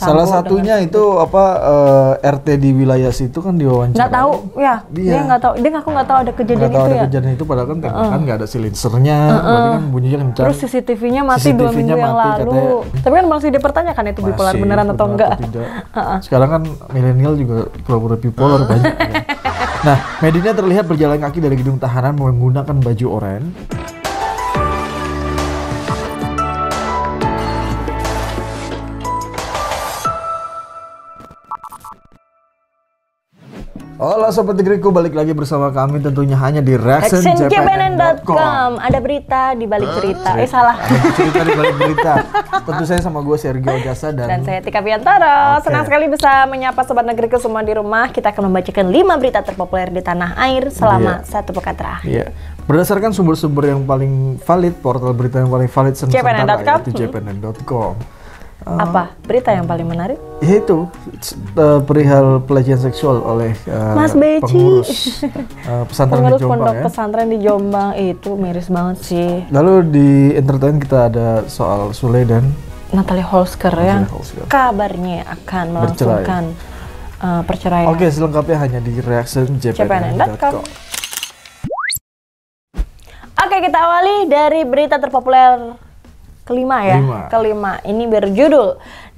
Salah satunya itu apa uh, eh, RT di wilayah situ kan diwawancara. Nggak tahu, ya. Dia, dia nggak tahu. Dia ngaku nggak tahu ada kejadian nggak tahu itu ada ya? kejadian itu padahal kan uh uh. nggak ada silencernya, uh -uh. berarti kan bunyinya kencang. Terus CCTV-nya mati CCTV dua minggu mati, yang lalu. Katanya, Tapi kan masih dipertanyakan itu bipolar beneran atau enggak. Atau tidak. Sekarang kan milenial juga pura-pura bipolar banyak. Ya. Nah, Medina terlihat berjalan kaki dari gedung tahanan menggunakan baju oranye. Halo Sobat Negeriku, balik lagi bersama kami tentunya hanya di reactionjpn.com Ada berita di balik cerita, eh salah cerita di balik berita Tentu saya sama gue Sergio Jasa dan Dan saya Tika Biantoro, senang sekali bisa menyapa Sobat Negeriku semua di rumah Kita akan membacakan 5 berita terpopuler di tanah air selama yeah. satu pekan terakhir yeah. Berdasarkan sumber-sumber yang paling valid, portal berita yang paling valid sementara JPNN.com. yaitu Uh, apa berita yang paling menarik? Ya itu uh, eh, perihal pelecehan seksual oleh uh, Mas Beci. pengurus uh, pesantren di Jombang pondok ya. pesantren di Jombang itu miris banget sih. Lalu di entertain kita ada soal Sule dan Natalie Holsker Natalie yang Holsker. kabarnya akan melangsungkan uh, perceraian. Oke, okay, selengkapnya hanya di reaction jpn.com. Oke, kita awali dari berita terpopuler kelima ya kelima, kelima. ini berjudul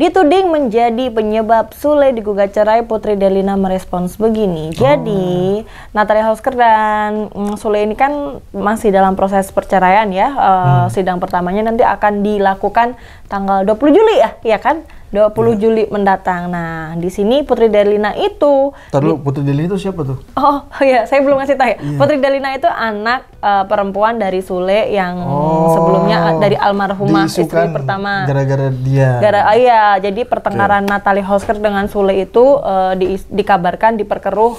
dituding menjadi penyebab Sule digugat cerai Putri Delina merespons begini. Oh. Jadi, oh. Natalia dan mm, Sule ini kan masih dalam proses perceraian ya. Uh, hmm. Sidang pertamanya nanti akan dilakukan tanggal 20 Juli ya, ya kan? 20 ya. Juli mendatang. Nah, di sini Putri Delina itu Tahu Putri Delina itu siapa tuh? Oh, iya, saya belum ngasih tahu ya. Iya. Putri Delina itu anak uh, perempuan dari Sule yang oh, sebelumnya eh, dari almarhumah istri pertama. Gara-gara dia. Gara oh, iya, jadi pertengkaran okay. Natalie Hosker dengan Sule itu uh, di, dikabarkan diperkeruh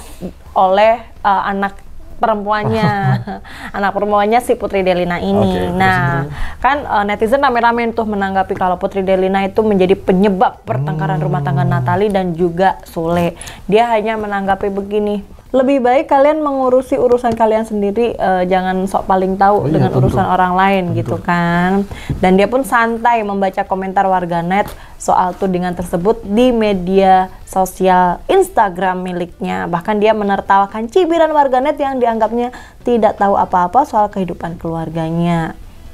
oleh uh, anak perempuannya anak perempuannya si Putri Delina ini. Okay, nah, kan uh, netizen rame-rame tuh menanggapi kalau Putri Delina itu menjadi penyebab pertengkaran hmm. rumah tangga hmm. Natali dan juga Sule. Dia hanya menanggapi begini, lebih baik kalian mengurusi urusan kalian sendiri uh, jangan sok paling tahu oh, iya, dengan tentu. urusan orang lain tentu. gitu kan dan dia pun santai membaca komentar warganet soal tuh dengan tersebut di media sosial Instagram miliknya bahkan dia menertawakan cibiran warganet yang dianggapnya tidak tahu apa-apa soal kehidupan keluarganya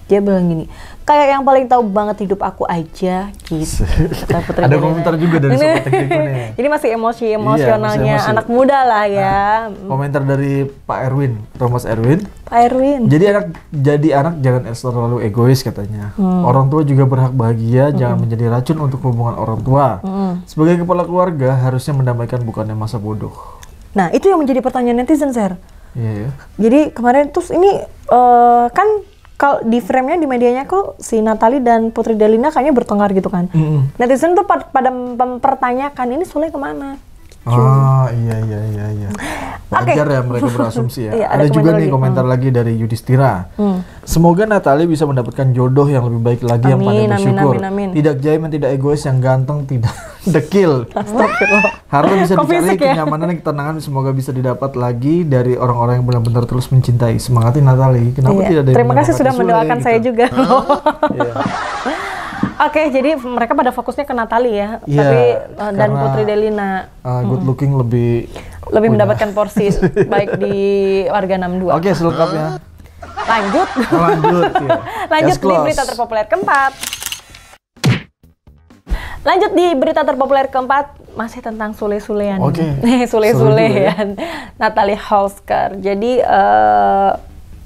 dia bilang gini kayak yang paling tahu banget hidup aku aja gitu ada komentar juga dari sobat teknik ini ya. masih emosi iya, emosionalnya iya, anak muda lah nah, ya nah, komentar dari Pak Erwin Thomas Erwin Pak Erwin jadi anak jadi anak jangan terlalu egois katanya hmm. orang tua juga berhak bahagia hmm. jangan menjadi racun untuk hubungan orang tua hmm. sebagai kepala keluarga harusnya mendamaikan bukannya masa bodoh nah itu yang menjadi pertanyaan netizen Ser Iya, iya. Jadi kemarin terus ini uh, kan kalau di frame-nya di medianya kok si Natali dan Putri Delina kayaknya bertengkar gitu kan. Mm -hmm. Netizen tuh pad pada mempertanyakan ini Sule kemana. Ah iya iya iya iya. Wajar okay. ya mereka berasumsi ya. iya, ada, ada juga lagi. nih komentar hmm. lagi dari Yudhistira. Hmm. Semoga Natali bisa mendapatkan jodoh yang lebih baik lagi amin, yang pandai bersyukur. Amin, amin, amin. Tidak jaim dan tidak egois yang ganteng tidak dekil. Kill. Harap bisa dicari ya? kenyamanan dan ketenangan semoga bisa didapat lagi dari orang-orang yang benar-benar terus mencintai. Semangati Natali. Kenapa iya. tidak ada Terima kasih sudah gitu? mendoakan saya gitu. saya juga. Iya. Oke, okay, jadi mereka pada fokusnya ke Natali ya, yeah, tapi eh, dan Putri Delina. Uh, good hmm. looking hmm. lebih lebih punya. mendapatkan porsi baik di warga 62. Oke, okay, selengkapnya. Lanjut. Lanjut. Ya. Lanjut yes, di berita terpopuler keempat. Lanjut di berita terpopuler keempat masih tentang sule-sulean. Oke. Okay. Sule-sulean. Natalie Holsker. Jadi uh,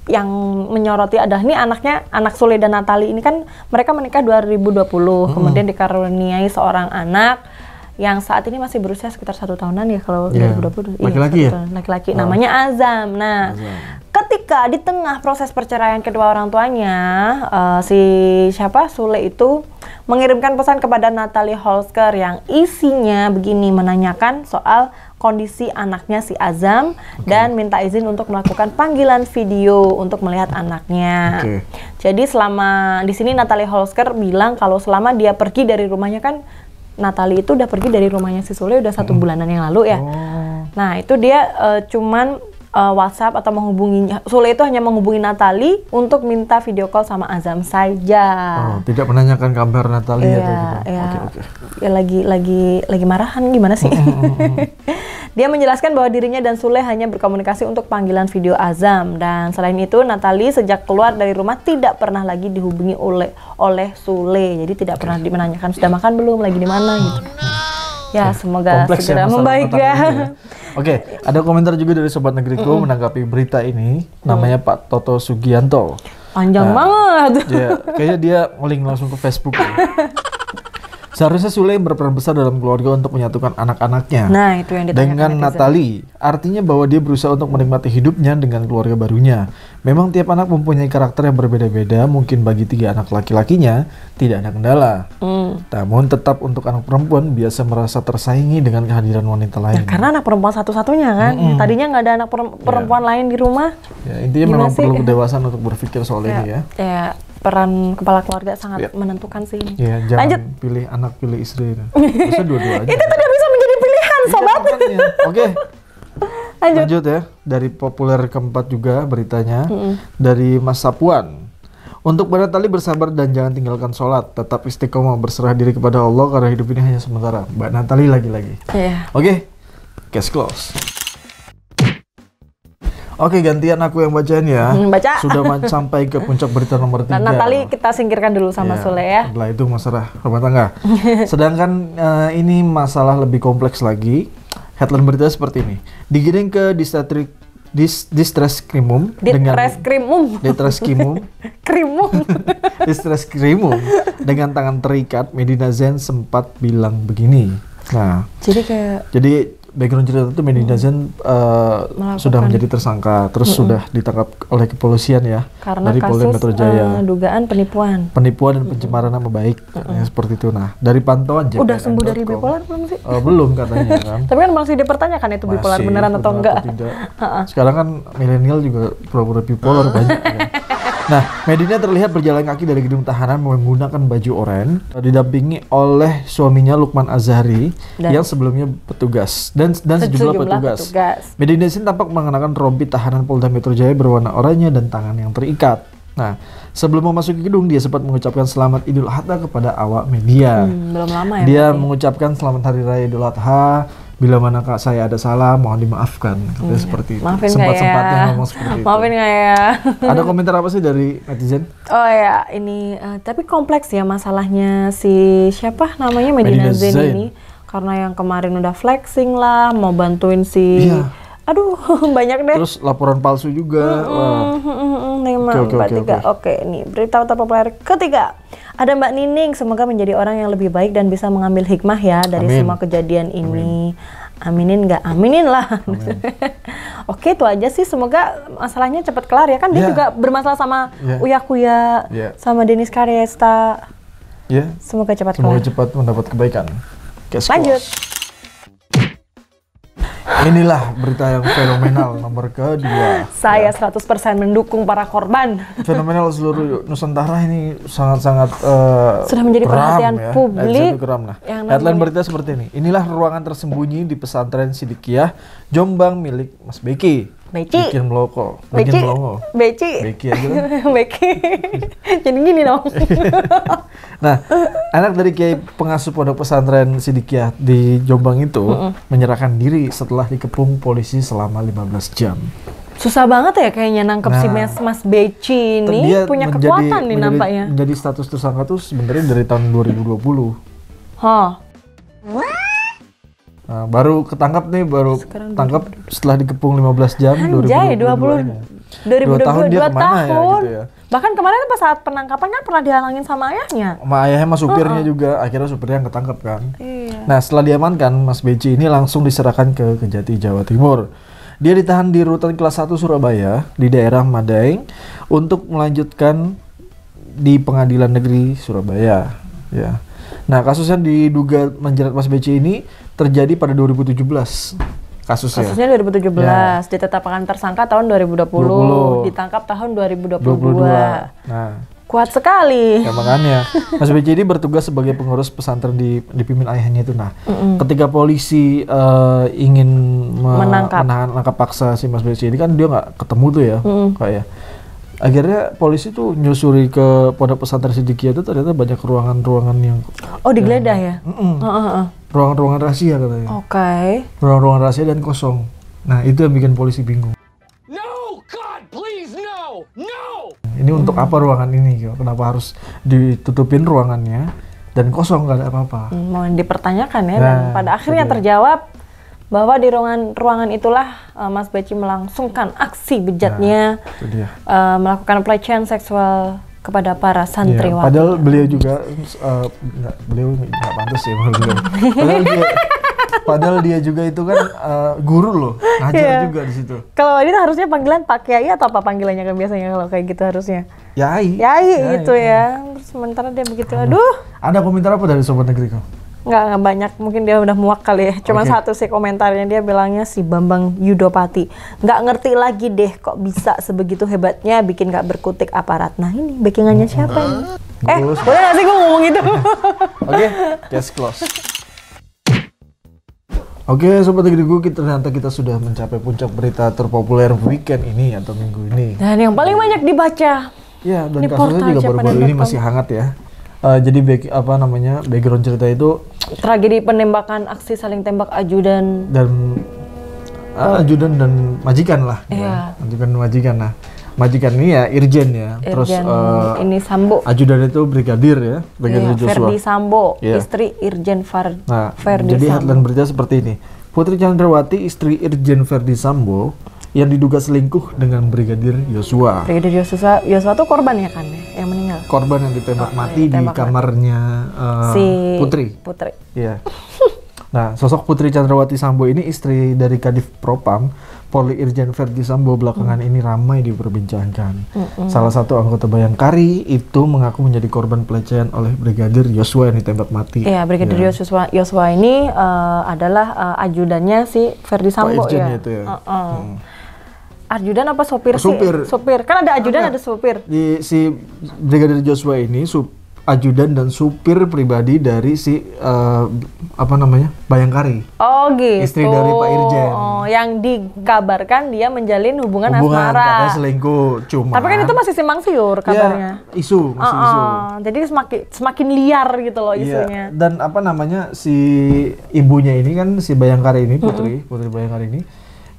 yang menyoroti adalah ini anaknya anak Sule dan Natali ini kan mereka menikah 2020 hmm. kemudian dikaruniai seorang anak yang saat ini masih berusia sekitar satu tahunan ya kalau yeah. 2020 iya, laki-laki iya, ya laki-laki oh. namanya Azam nah Azam. ketika di tengah proses perceraian kedua orang tuanya uh, si siapa Sule itu mengirimkan pesan kepada Natalie Holsker yang isinya begini menanyakan soal kondisi anaknya si Azam okay. dan minta izin untuk melakukan panggilan video untuk melihat anaknya. Okay. Jadi selama di sini Natalie Holsker bilang kalau selama dia pergi dari rumahnya kan Natalie itu udah pergi dari rumahnya si Sule udah satu bulanan yang lalu ya. Oh. Nah itu dia uh, cuman uh, WhatsApp atau menghubungi Sule itu hanya menghubungi Natali untuk minta video call sama Azam saja. Oh, tidak menanyakan kabar Natali yeah, atau gitu. Iya. Okay, iya. okay. Ya lagi lagi lagi marahan gimana sih? Mm, mm, mm, Dia menjelaskan bahwa dirinya dan Sule hanya berkomunikasi untuk panggilan video Azam dan selain itu Natali sejak keluar dari rumah tidak pernah lagi dihubungi oleh oleh Sule. Jadi tidak pernah menanyakan sudah makan belum, lagi di mana oh, gitu. Oh, no. Ya, iya. semoga Kompleks ya segera ya, membaik ya. Oke, ada komentar juga dari sobat negeriku mm -mm. menanggapi berita ini. Namanya mm. Pak Toto Sugianto. Panjang nah, banget. Dia, kayaknya dia ngeling langsung ke Facebook. Ya. Seharusnya Sule berperan besar dalam keluarga untuk menyatukan anak-anaknya. Nah, itu yang ditanyakan Dengan netizen. Natali, artinya bahwa dia berusaha untuk menikmati hidupnya dengan keluarga barunya. Memang tiap anak mempunyai karakter yang berbeda-beda, mungkin bagi tiga anak laki-lakinya tidak ada kendala. Mm. Namun tetap untuk anak perempuan biasa merasa tersaingi dengan kehadiran wanita nah, lain. Nah, karena anak perempuan satu-satunya kan, -hmm. tadinya nggak ada anak iya. perempuan yeah. lain di rumah. Ya, intinya Gimana memang sih? perlu kedewasaan untuk berpikir soal yeah. ini ya. Yeah peran kepala keluarga sangat ya. menentukan sih. Iya, jangan Lanjut. pilih anak, pilih istri. Bisa dua-duanya. itu tidak bisa menjadi pilihan, iya, sobat. Oke. Okay. Lanjut. Lanjut ya. Dari populer keempat juga beritanya. Mm -hmm. Dari Mas Sapuan. Untuk Tali bersabar dan jangan tinggalkan sholat. Tetap istiqomah berserah diri kepada Allah karena hidup ini hanya sementara. Mbak Natali lagi-lagi. Yeah. Oke. Okay. Case close. Oke, gantian aku yang bacain ya. Hmm, baca. Sudah sampai ke puncak berita nomor tiga. Nah, Natali kita singkirkan dulu sama ya, Sule ya. Setelah itu masalah rumah tangga. Sedangkan uh, ini masalah lebih kompleks lagi. Headline berita seperti ini. Digiring ke distrik dis, krimum dengan krimum distress krimum krimum dengan tangan terikat Medina Zen sempat bilang begini nah jadi kayak jadi background cerita itu Medina hmm. Dazen hmm. uh, sudah menjadi tersangka, terus hmm. sudah ditangkap oleh kepolisian ya Karena dari Polda Metro eh, Jaya. Uh, dugaan penipuan. Penipuan dan hmm. pencemaran nama baik, hmm. ya, seperti itu. Nah, dari pantauan JPN. Udah sembuh dari bipolar belum sih? Uh, belum katanya kan. Tapi kan masih dipertanyakan itu bipolar beneran atau enggak. tidak. Sekarang kan milenial juga pura-pura bipolar banyak. Ya. Nah, Medina terlihat berjalan kaki dari gedung tahanan menggunakan baju oranye, didampingi oleh suaminya Lukman Azhari dan yang sebelumnya petugas dan dan sejumlah, petugas. petugas. Medina Sin tampak mengenakan rompi tahanan Polda Metro Jaya berwarna oranye dan tangan yang terikat. Nah, sebelum memasuki gedung, dia sempat mengucapkan selamat Idul Adha kepada awak media. Hmm, belum lama ya. Dia mungkin. mengucapkan selamat Hari Raya Idul Adha bila mana kak saya ada salah mohon dimaafkan katanya hmm. seperti itu maafin sempat sempatnya ya. ngomong seperti itu maafin nggak ya ada komentar apa sih dari netizen oh ya ini uh, tapi kompleks ya masalahnya si siapa namanya Medina, Medina Zain, ini karena yang kemarin udah flexing lah mau bantuin si iya. aduh banyak deh terus laporan palsu juga mm -mm, lima, okay, empat, okay, tiga. Oke, okay. okay, nih berita terpopuler ketiga. Ada Mbak Nining, semoga menjadi orang yang lebih baik dan bisa mengambil hikmah ya dari Amin. semua kejadian ini. Amin. Aminin nggak? Aminin lah. Amin. Oke, itu aja sih. Semoga masalahnya cepat kelar ya kan. Dia yeah. juga bermasalah sama yeah. Uya Kuya, yeah. sama Denis Karyesta. Yeah. Semoga cepat Semoga kelar. cepat mendapat kebaikan. Lanjut. Inilah berita yang fenomenal nomor kedua. Saya ya. 100% mendukung para korban. Fenomenal seluruh Nusantara ini sangat-sangat uh, sudah menjadi geram, perhatian ya. publik. Keram, nah. yang Headline namanya. berita seperti ini. Inilah ruangan tersembunyi di pesantren Sidikiah, Jombang milik Mas Beki. Beci. Bikin meloko. Beci. Beci. melongo. Beci. aja Jadi gini dong. nah, anak dari Kiai pengasuh pondok pesantren Sidikiah di Jombang itu mm -mm. menyerahkan diri setelah dikepung polisi selama 15 jam. Susah banget ya kayaknya nangkep nah, si Mas, Mas Beci ini kan punya kekuatan nih menjadi, nampaknya. Jadi status tersangka tuh sebenarnya dari tahun 2020. Hah. Wow. Nah, baru ketangkap nih, baru tangkap setelah dikepung 15 jam Anjay, 2022 20, 2022 dua tahun, dia kemana tahun. ya gitu ya. Bahkan kemarin pas saat penangkapannya pernah dihalangin sama ayahnya. Sama ayahnya sama supirnya uh -uh. juga, akhirnya supirnya yang ketangkap kan. Iya. Nah, setelah diamankan, Mas Beci ini langsung diserahkan ke Kejati Jawa Timur. Dia ditahan di rutan kelas 1 Surabaya di daerah Madaeng untuk melanjutkan di Pengadilan Negeri Surabaya. Ya. Nah, kasus yang diduga menjerat Mas Beci ini terjadi pada 2017 kasusnya. Kasusnya 2017, ya. ditetapkan tersangka tahun 2020, 20. ditangkap tahun 2022. 22. Nah, kuat sekali. Ya makanya Mas BC ini bertugas sebagai pengurus pesantren di dipimpin ayahnya itu. Nah, mm-hmm. ketika polisi uh, ingin me- menangkap menahan langkah paksa si Mas BC ini kan dia nggak ketemu tuh ya, mm-hmm. kayak akhirnya polisi tuh nyusuri ke pondok pesantren Siddiqiyah itu ternyata banyak ruangan-ruangan yang oh digeledah ya ruangan-ruangan mm -mm, uh, uh, rahasia katanya oke okay. ruangan-ruangan rahasia dan kosong nah itu yang bikin polisi bingung no God please no no ini untuk hmm. apa ruangan ini kenapa harus ditutupin ruangannya dan kosong gak ada apa-apa. Hmm, mau dipertanyakan ya nah, dan pada akhirnya terjawab bahwa di ruangan-ruangan itulah uh, Mas Beci melangsungkan aksi bejatnya nah, uh, melakukan pelecehan seksual kepada para iya, santriwati. Ya, padahal beliau juga uh, eh, enggak, beliau nggak pantas ya menurut beliau. Padahal dia, padahal dia juga itu kan uh, guru loh, ngajar ya. juga di situ. Kalau ini harusnya panggilan Pak Kiai atau apa panggilannya kan biasanya kalau kayak gitu harusnya? Yai. Yai, Yai gitu ya. Iya. sementara dia begitu, aduh. Ada komentar apa dari sobat negeri kau? nggak nggak banyak mungkin dia udah muak kali ya cuma okay. satu sih komentarnya dia bilangnya si Bambang Yudopati nggak ngerti lagi deh kok bisa sebegitu hebatnya bikin nggak berkutik aparat nah ini backingannya hmm, siapa ini ah, eh boleh nggak sih gue ngomong itu? oke okay, just close Oke, okay, sobat kita ternyata kita sudah mencapai puncak berita terpopuler weekend ini atau minggu ini. Dan yang paling banyak dibaca. Ya, dan kasusnya juga baru-baru ini masih hangat ya uh, jadi back apa namanya background cerita itu tragedi penembakan aksi saling tembak ajudan dan uh, ajudan dan majikan lah yeah. Ya, ajudan majikan nah majikan ini ya irjen ya irjen terus uh, ini sambo ajudan itu brigadir ya brigadir yeah, Joshua Ferdi Sambo yeah. istri irjen Far nah, Ferdi jadi headline berita seperti ini Putri Chandrawati istri irjen Ferdi Sambo yang diduga selingkuh dengan Brigadir Yosua. Brigadir Yosua, Yosua itu korban ya kan ya? yang meninggal. Korban yang ditembak oh, mati ditembak di kamarnya uh, si Putri. Putri. Iya. Yeah. nah, sosok Putri Chandrawati Sambo ini istri dari Kadif Propam Poli Irjen Verdi Sambo belakangan hmm. ini ramai diperbincangkan. Hmm. Salah satu anggota Bayangkari itu mengaku menjadi korban pelecehan oleh Brigadir Yosua yang ditembak mati. Iya, Brigadir ya. Yosua Yosua ini uh, adalah uh, ajudannya si Verdi Sambo Pak Irjen ya, itu ya. Uh -uh. Hmm Ajudan apa sopir, sopir. sih? Sopir. Kan ada ajudan, ada, ada sopir. Di si Brigadir Joshua ini sup, ajudan dan supir pribadi dari si uh, apa namanya? Bayangkari. Oh, gitu. Istri dari Pak Irjen. Oh, yang dikabarkan dia menjalin hubungan, hubungan asmara. Katanya selingkuh, cuma. Tapi kan itu masih simpang siur iya, kabarnya. Ya, isu, masih uh -uh. isu. Jadi semakin semakin liar gitu loh iya, isunya. Ya, dan apa namanya? si ibunya ini kan si Bayangkari ini, Putri, -hmm. Putri Bayangkari ini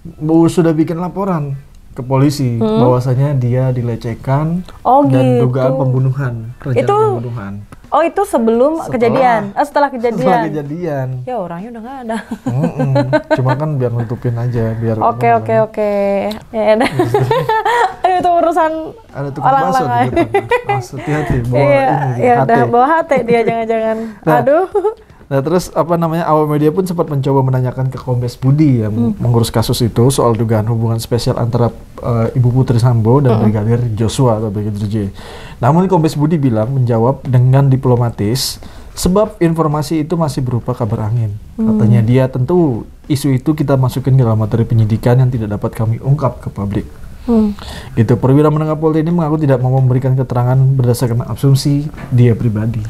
bu sudah bikin laporan ke polisi hmm? bahwasanya dia dilecehkan oh, dan gitu. dugaan pembunuhan itu, pembunuhan oh itu sebelum setelah, kejadian eh, setelah kejadian setelah kejadian ya orangnya udah nggak ada mm -mm. cuma kan biar nutupin aja biar oke oke oke ya ada ya, itu urusan ada tukang orang bakso di depan hati-hati bawa iya, ini ya, hati. bawa hati dia jangan-jangan nah, aduh Nah terus apa namanya awal media pun sempat mencoba menanyakan ke Kombes Budi yang hmm. mengurus kasus itu soal dugaan hubungan spesial antara uh, Ibu Putri Sambo dan hmm. Brigadir Joshua atau Brigadir J. Namun Kombes Budi bilang menjawab dengan diplomatis sebab informasi itu masih berupa kabar angin. Hmm. Katanya dia tentu isu itu kita masukin ke dalam materi penyidikan yang tidak dapat kami ungkap ke publik. Hmm. Gitu. Perwira Menengah Polri ini mengaku tidak mau memberikan keterangan berdasarkan asumsi dia pribadi.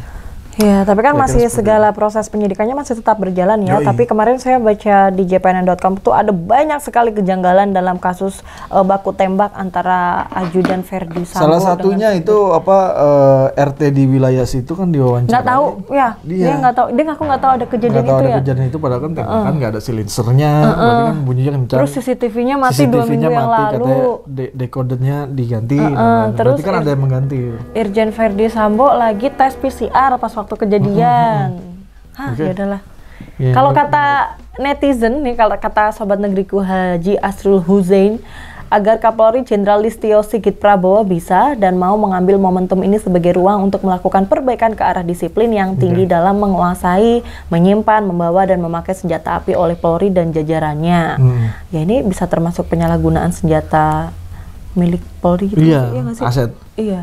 Ya, tapi kan masih segala proses penyidikannya masih tetap berjalan ya. Yoi. Tapi kemarin saya baca di jpnn.com tuh ada banyak sekali kejanggalan dalam kasus uh, baku tembak antara ajudan Verdi Sambo. Salah satunya itu apa uh, eh, RT di wilayah situ kan diwawancara. Nggak tahu, ya. Dia, dia nggak tahu. Dia ngaku nggak tahu ada kejadian nggak tahu itu ada ya. kejadian itu padahal kan uh. kan nggak ada silinsernya, uh -uh. kan bunyinya kencang. Terus CCTV-nya mati CCTV dua minggu mati, yang lalu. De dekodernya diganti. Uh -uh. Nah, Terus kan ada yang mengganti. Irjen Verdi Sambo lagi tes PCR pas waktu kejadian. Hmm. Hah, okay. ya adalah. Yeah, kalau ya. kata netizen nih, kalau kata sobat negeriku Haji Asrul Huzain, agar Kapolri Jenderal Listio Sigit Prabowo bisa dan mau mengambil momentum ini sebagai ruang untuk melakukan perbaikan ke arah disiplin yang iya. tinggi okay. dalam menguasai, menyimpan, membawa dan memakai senjata api oleh Polri dan jajarannya. Hmm. Ya ini bisa termasuk penyalahgunaan senjata milik Polri gitu yeah, sih, iya aset. Iya.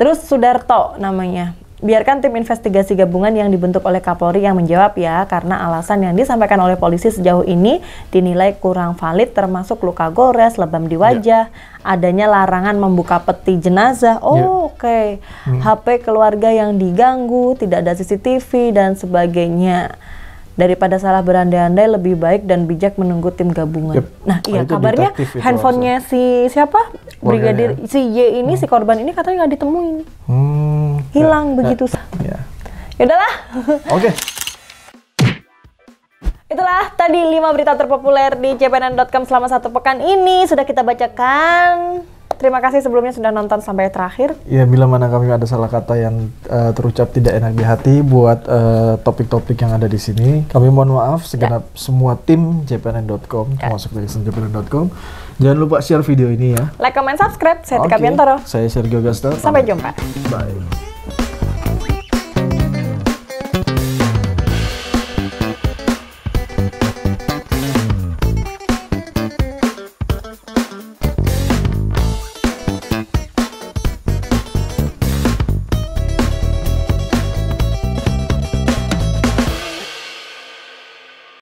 Terus Sudarto namanya biarkan tim investigasi gabungan yang dibentuk oleh Kapolri yang menjawab ya karena alasan yang disampaikan oleh polisi sejauh ini dinilai kurang valid termasuk luka gores, lebam di ya. wajah, yeah. adanya larangan membuka peti jenazah. Oh, ya. yeah. oke. Okay. Hmm. HP keluarga yang diganggu, tidak ada CCTV dan sebagainya. Daripada salah berandai-andai lebih baik dan bijak menunggu tim gabungan. Yep. Nah, iya nah, kabarnya handphonenya si siapa? Ya. Brigadir si Y ini hmm. si korban ini katanya nggak ditemuin. Hmm hilang yeah. begitu. Iya. ya Yaudahlah. Oke. Okay. Itulah tadi 5 berita terpopuler di cpnn.com selama satu pekan ini sudah kita bacakan. Terima kasih sebelumnya sudah nonton sampai terakhir. Ya, bila mana kami ada salah kata yang uh, terucap tidak enak di hati buat eh, topik-topik uh, yang ada di sini, kami mohon maaf segenap ya. semua tim jpnn.com ya. termasuk dari jpnn.com. Jangan lupa share video ini ya. Like, comment, subscribe. Saya Tika okay. Biantoro. Saya Sergio Gasta. Sampai jumpa. Bye.